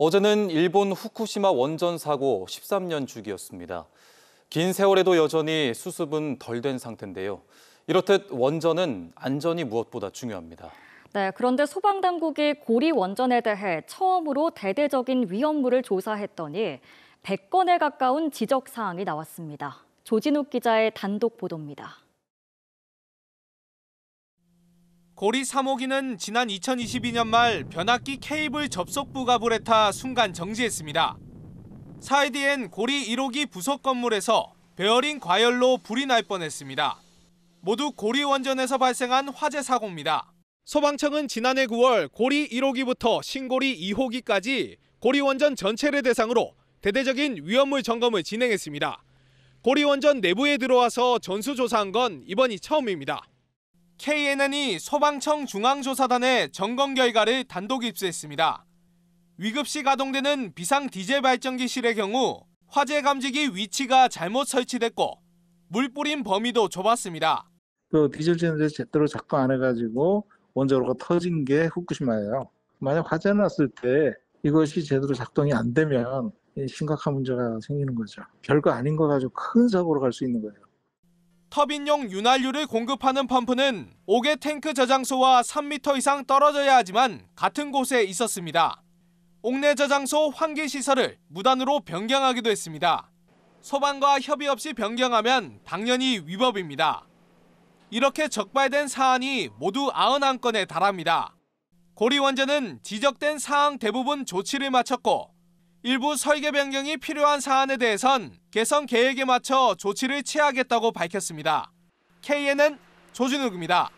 어제는 일본 후쿠시마 원전 사고 13년 주기였습니다. 긴 세월에도 여전히 수습은 덜 된 상태인데요. 이렇듯 원전은 안전이 무엇보다 중요합니다. 네, 그런데 소방당국이 고리 원전에 대해 처음으로 대대적인 위험물을 조사했더니 100건에 가까운 지적 사항이 나왔습니다. 조진욱 기자의 단독 보도입니다. 고리 3호기는 지난 2022년 말 변압기 케이블 접속부가 불에 타 순간 정지했습니다. 사이디엔 고리 1호기 부속 건물에서 베어링 과열로 불이 날 뻔했습니다. 모두 고리 원전에서 발생한 화재 사고입니다. 소방청은 지난해 9월 고리 1호기부터 신고리 2호기까지 고리 원전 전체를 대상으로 대대적인 위험물 점검을 진행했습니다. 고리 원전 내부에 들어와서 전수조사한 건 이번이 처음입니다. KNN이 소방청 중앙조사단의 점검 결과를 단독 입수했습니다. 위급시 가동되는 비상 디젤 발전기실의 경우 화재 감지기 위치가 잘못 설치됐고 물 뿌린 범위도 좁았습니다. 그 디젤 제너레이터 제대로 작동 안 해가지고 원자로가 터진 게 후쿠시마예요. 만약 화재 났을 때 이것이 제대로 작동이 안 되면 심각한 문제가 생기는 거죠. 별거 아닌 거 가지고 큰 사고로 갈 수 있는 거예요. 터빈용 윤활유를 공급하는 펌프는 옥외 탱크 저장소와 3m 이상 떨어져야 하지만 같은 곳에 있었습니다. 옥내 저장소 환기 시설을 무단으로 변경하기도 했습니다. 소방과 협의 없이 변경하면 당연히 위법입니다. 이렇게 적발된 사안이 모두 91건에 달합니다. 고리 원전은 지적된 사항 대부분 조치를 마쳤고 일부 설계 변경이 필요한 사안에 대해선 개선 계획에 맞춰 조치를 취하겠다고 밝혔습니다. KNN 조진욱입니다.